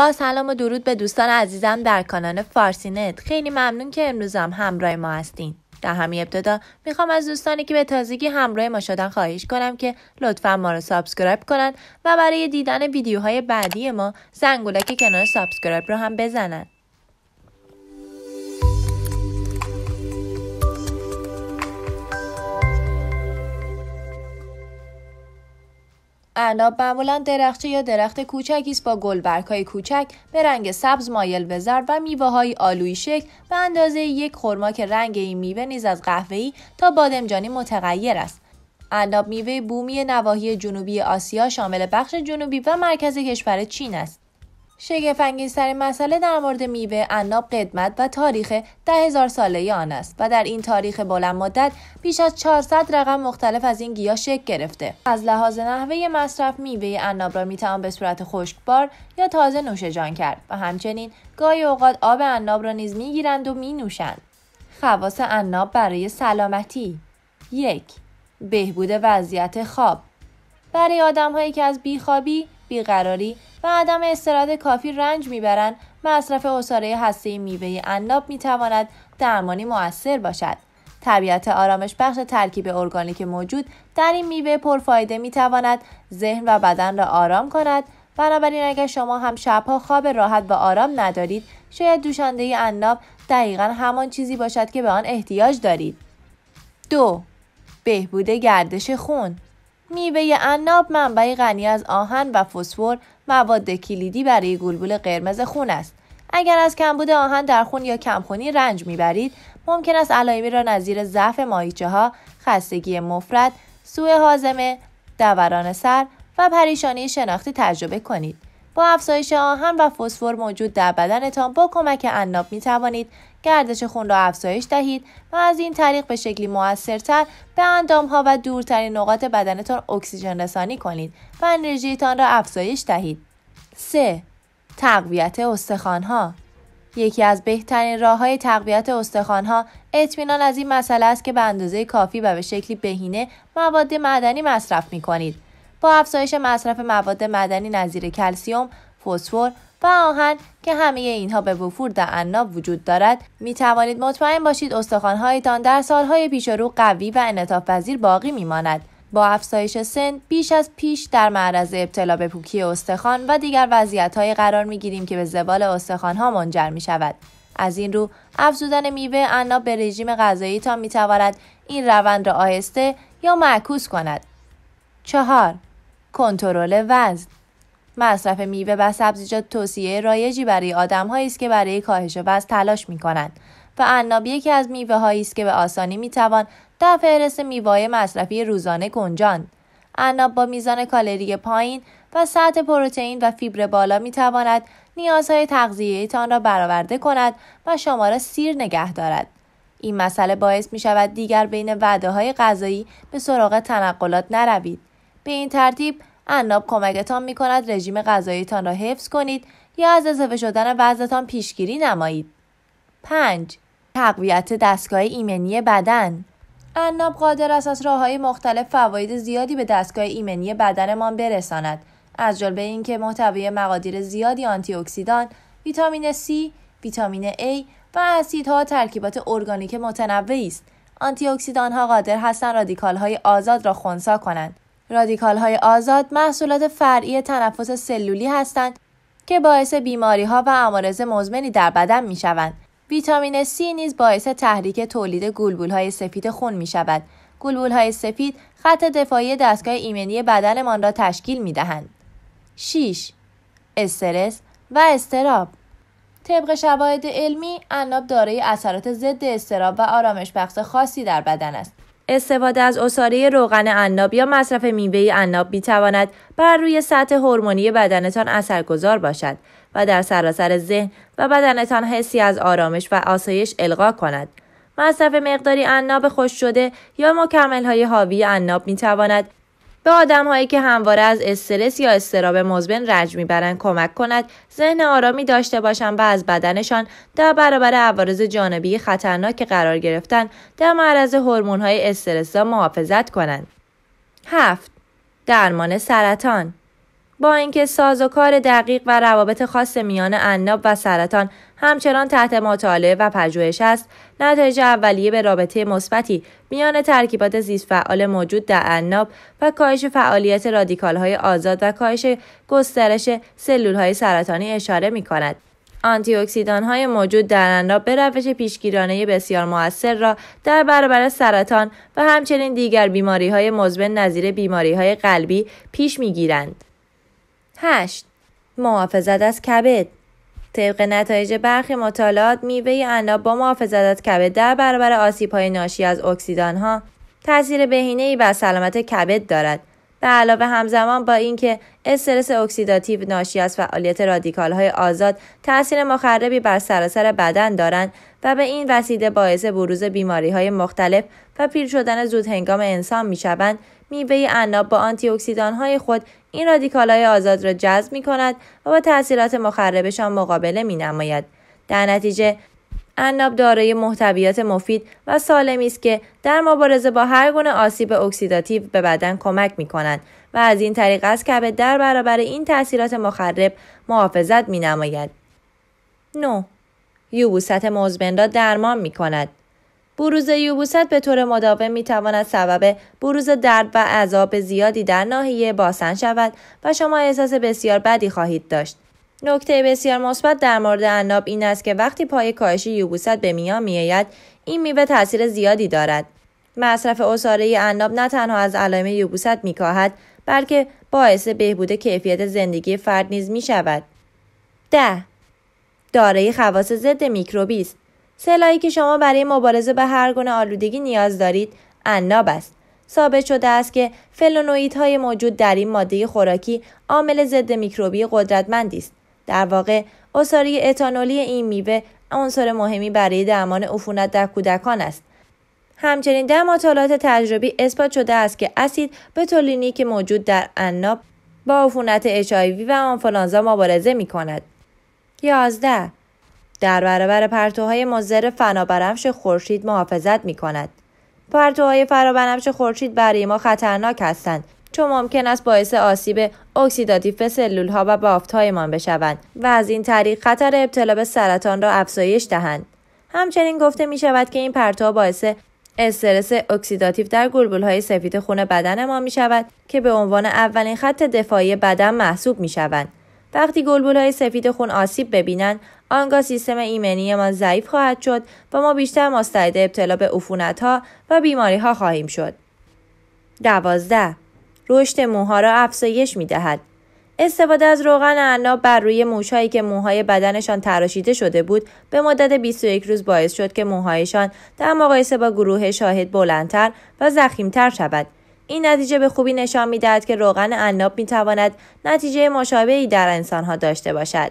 با سلام و درود به دوستان عزیزم در کانال فارسی نت خیلی ممنون که هم همراه ما هستین در همین ابتدا میخوام از دوستانی که به تازگی همراه ما شدن خواهش کنم که لطفا ما رو سابسکرایب کنن و برای دیدن ویدیوهای بعدی ما زنگولک کنار سابسکرایب رو هم بزنن اعناب معمولا درخچه یا درخت کوچکی است با گلبرگهای کوچک به رنگ سبز مایل به زرد و میوههای آلوی شکل به اندازه یک خرما که رنگ این میوه نیز از قهوه‌ای تا بادمجانی متغیر است اعناب میوه بومی نواحی جنوبی آسیا شامل بخش جنوبی و مرکز کشور چین است شگفتانگیزترین مسئله در مورد میوه اناب قدمت و تاریخ ده هزار ساله آن است و در این تاریخ بلند مدت بیش از 400 رقم مختلف از این گیاه شکل گرفته از لحاظ نحوه مصرف میوه اناب را میتوان به صورت خشکبار یا تازه نوش جان کرد و همچنین گاهی اوقات آب اناب را نیز میگیرند و مینوشند خواص اناب برای سلامتی یک بهبود وضعیت خواب برای آدم که از بیخوابی، بیقراری و عدم استراد کافی رنج میبرند مصرف اصاره هسته میوه اناب میتواند درمانی موثر باشد طبیعت آرامش بخش ترکیب ارگانیک موجود در این میوه پرفایده میتواند ذهن و بدن را آرام کند بنابراین اگر شما هم شبها خواب راحت و آرام ندارید شاید دوشانده اناب دقیقا همان چیزی باشد که به آن احتیاج دارید دو بهبود گردش خون میوه عناب منبع غنی از آهن و فسفر مواد کلیدی برای گلبول قرمز خون است اگر از کمبود آهن در خون یا کمخونی رنج میبرید ممکن است علائمی را نظیر ضعف ماهیچه ها خستگی مفرد سوء حازمه دوران سر و پریشانی شناختی تجربه کنید با افزایش آهن و فسفر موجود در بدنتان با کمک اناب می توانید گردش خون را افزایش دهید و از این طریق به شکلی موثرتر به ها و دورترین نقاط بدنتان اکسیژن رسانی کنید و انرژیتان را افزایش دهید. 3. تقویت ها یکی از بهترین راه های تقویت ها اطمینان از این مسئله است که به اندازه کافی و به شکلی بهینه مواد معدنی مصرف می کنید. با افزایش مصرف مواد مدنی نظیر کلسیوم، فسفر و آهن که همه اینها به وفور در اناب وجود دارد می توانید مطمئن باشید استخوانهایتان در سالهای پیش رو قوی و پذیر باقی میماند. با افزایش سن بیش از پیش در معرض ابتلا به پوکی استخوان و دیگر وضعیت‌های قرار گیریم که به زوال ها منجر می شود. از این رو افزودن میوه اناب به رژیم غذاییتان تواند این روند را آهسته یا معکوس کند. چهار کنترل وزن مصرف میوه و سبزیجات توصیه رایجی برای آدمهایی است که برای کاهش وزن تلاش می کنند و عناب یکی از میوه هایی است که به آسانی می توان در فهرست میوه مصرفی روزانه گنجاند. عناب با میزان کالری پایین و سطح پروتئین و فیبر بالا می تواند نیازهای تان را برآورده کند و شما را سیر نگه دارد. این مسئله باعث می شود دیگر بین وعده های غذایی به سراغ تنقلات نروید. به این ترتیب اناب کمکتان می کند رژیم غذاییتان را حفظ کنید یا از اضافه شدن وزنتان پیشگیری نمایید. 5. تقویت دستگاه ایمنی بدن اناب قادر است از راه های مختلف فواید زیادی به دستگاه ایمنی بدنمان برساند از این اینکه محتوی مقادیر زیادی آنتی اکسیدان، ویتامین C، ویتامین A و اسیدها ترکیبات ارگانیک متنوعی است. آنتی ها قادر هستند رادیکال های آزاد را خونسا کنند رادیکال های آزاد محصولات فرعی تنفس سلولی هستند که باعث بیماری ها و عوارض مزمنی در بدن می شوند. ویتامین C نیز باعث تحریک تولید گلبول های سفید خون می شود. گلبول های سفید خط دفاعی دستگاه ایمنی بدنمان را تشکیل می دهند. 6. استرس و استراب طبق شواهد علمی اناب دارای اثرات ضد استراب و آرامش بخش خاصی در بدن است استفاده از اصاره روغن عناب یا مصرف میوه عناب میتواند بر روی سطح هورمونی بدنتان اثرگذار باشد و در سراسر ذهن و بدنتان حسی از آرامش و آسایش القا کند مصرف مقداری عناب خوش شده یا مکمل های حاوی عناب می به هایی که همواره از استرس یا استراب مزمن رنج میبرند کمک کند ذهن آرامی داشته باشند و از بدنشان در برابر عوارض جانبی خطرناک قرار گرفتن در معرض هورمون‌های استرسا محافظت کنند. 7. درمان سرطان با اینکه کار دقیق و روابط خاص میان عناب و سرطان همچنان تحت مطالعه و پژوهش است نتایج اولیه به رابطه مثبتی میان ترکیبات زیست فعال موجود در عناب و کاهش فعالیت رادیکال های آزاد و کاهش گسترش سلول های سرطانی اشاره می کند. آنتی های موجود در عناب به روش پیشگیرانه بسیار موثر را در برابر سرطان و همچنین دیگر بیماری های مزمن نظیر بیماری های قلبی پیش می 8. محافظت از کبد طبق نتایج برخی مطالعات میوه عناب با محافظت از کبد در برابر آسیب های ناشی از اکسیدان ها تاثیر بهینه ای بر سلامت کبد دارد به علاوه همزمان با اینکه استرس اکسیداتیو ناشی از فعالیت رادیکال های آزاد تاثیر مخربی بر سراسر بدن دارند و به این وسیله باعث بروز بیماری های مختلف و پیر شدن زود هنگام انسان می شوند میوه عناب با آنتی های خود این رادیکال های آزاد را جذب می کند و با تاثیرات مخربشان مقابله می نماید. در نتیجه اناب دارای محتویات مفید و سالمی است که در مبارزه با هر گونه آسیب اکسیداتیو به بدن کمک می کنند و از این طریق از کبد در برابر این تاثیرات مخرب محافظت می نماید. 9. یوبوست مزمن را درمان می کند. بروز یوبوست به طور مداوم می تواند سبب بروز درد و عذاب زیادی در ناحیه باسن شود و شما احساس بسیار بدی خواهید داشت. نکته بسیار مثبت در مورد اناب این است که وقتی پای کاهش یوبوست به میان میآید این میوه تاثیر زیادی دارد مصرف اصاره اناب نه تنها از علائم یوبوست میکاهد بلکه باعث بهبود کیفیت زندگی فرد نیز می شود. ده دارای خواص ضد میکروبی است سلاحی که شما برای مبارزه به هر گونه آلودگی نیاز دارید اناب است ثابت شده است که فلونوئید های موجود در این ماده خوراکی عامل ضد میکروبی قدرتمندی است در واقع اساری اتانولی این میوه عنصر مهمی برای درمان عفونت در کودکان است همچنین در مطالعات تجربی اثبات شده است که اسید بتولینی که موجود در اناب با عفونت وی و آنفلانزا مبارزه می کند. 11. در برابر پرتوهای مزر فنابرمش خورشید محافظت می کند. پرتوهای فرابرمش خورشید برای ما خطرناک هستند چون ممکن است باعث آسیب اکسیداتیف به سلولها و بافتهایمان بشوند و از این طریق خطر ابتلا به سرطان را افزایش دهند همچنین گفته می شود که این پرتوها باعث استرس اکسیداتیف در های سفید خون بدن ما می شود که به عنوان اولین خط دفاعی بدن محسوب می شوند. وقتی های سفید خون آسیب ببینند آنگاه سیستم ایمنی ما ضعیف خواهد شد و ما بیشتر مستعد ابتلا به عفونت ها و بیماری ها خواهیم شد. دوازده رشد موها را افزایش می دهد. استفاده از روغن عناب بر روی موشهایی که موهای بدنشان تراشیده شده بود به مدت 21 روز باعث شد که موهایشان در مقایسه با گروه شاهد بلندتر و زخیمتر شود این نتیجه به خوبی نشان میدهد که روغن عناب میتواند نتیجه مشابهی در انسانها داشته باشد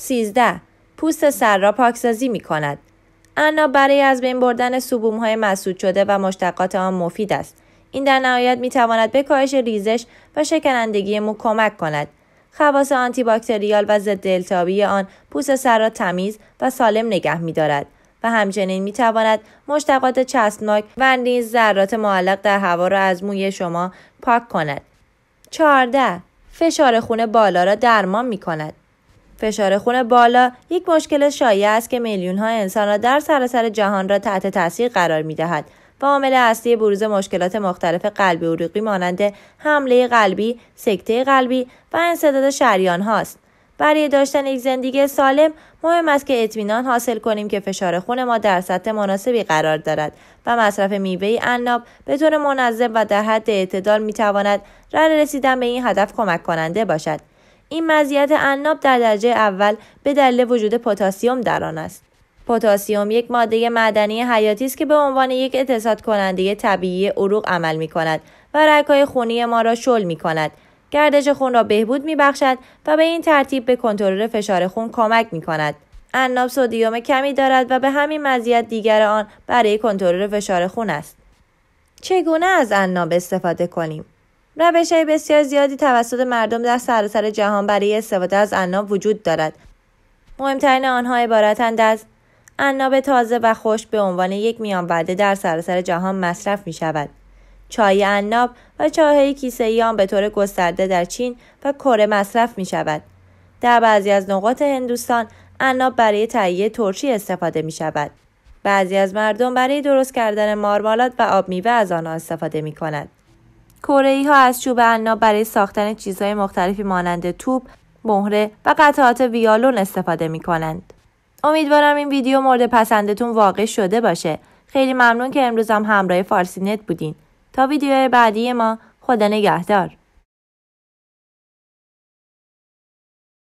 13. پوست سر را پاکسازی می کند. انا برای از بین بردن سبوم های مسدود شده و مشتقات آن مفید است. این در نهایت می تواند به کاهش ریزش و شکنندگی مو کمک کند. خواص آنتی باکتریال و ضد التهابی آن پوست سر را تمیز و سالم نگه می دارد و همچنین می تواند مشتقات چسبناک و نیز ذرات معلق در هوا را از موی شما پاک کند. 14. فشار خون بالا را درمان می کند. فشار خون بالا یک مشکل شایع است که میلیون ها انسان را در سراسر جهان را تحت تاثیر قرار می دهد و عامل اصلی بروز مشکلات مختلف قلبی عروقی مانند حمله قلبی، سکته قلبی و انسداد شریان هاست. برای داشتن یک زندگی سالم مهم است که اطمینان حاصل کنیم که فشار خون ما در سطح مناسبی قرار دارد و مصرف میوه اناب به طور منظم و در حد اعتدال می تواند رسیدن به این هدف کمک کننده باشد. این مزیت عناب در درجه اول به دلیل وجود پتاسیم در آن است پتاسیم یک ماده معدنی حیاتی است که به عنوان یک اتصاد کننده طبیعی عروق عمل می کند و رگهای خونی ما را شل می کند. گردش خون را بهبود می بخشد و به این ترتیب به کنترل فشار خون کمک می کند. عناب سودیوم کمی دارد و به همین مزیت دیگر آن برای کنترل فشار خون است. چگونه از عناب استفاده کنیم؟ روش های بسیار زیادی توسط مردم در سراسر جهان برای استفاده از عناب وجود دارد. مهمترین آنها عبارتند از عناب تازه و خوش به عنوان یک میانورده در سراسر جهان مصرف می شود. چای عناب و چای کیسه ای آن به طور گسترده در چین و کره مصرف می شود. در بعضی از نقاط هندوستان عناب برای تهیه ترشی استفاده می شود. بعضی از مردم برای درست کردن مارمالات و آب میوه از آنها استفاده می کند. کره ها از چوب عنا برای ساختن چیزهای مختلفی مانند توپ، مهره و قطعات ویالون استفاده می کنند. امیدوارم این ویدیو مورد پسندتون واقع شده باشه. خیلی ممنون که امروز هم همراه فارسینت بودین. تا ویدیوهای بعدی ما خدا نگهدار.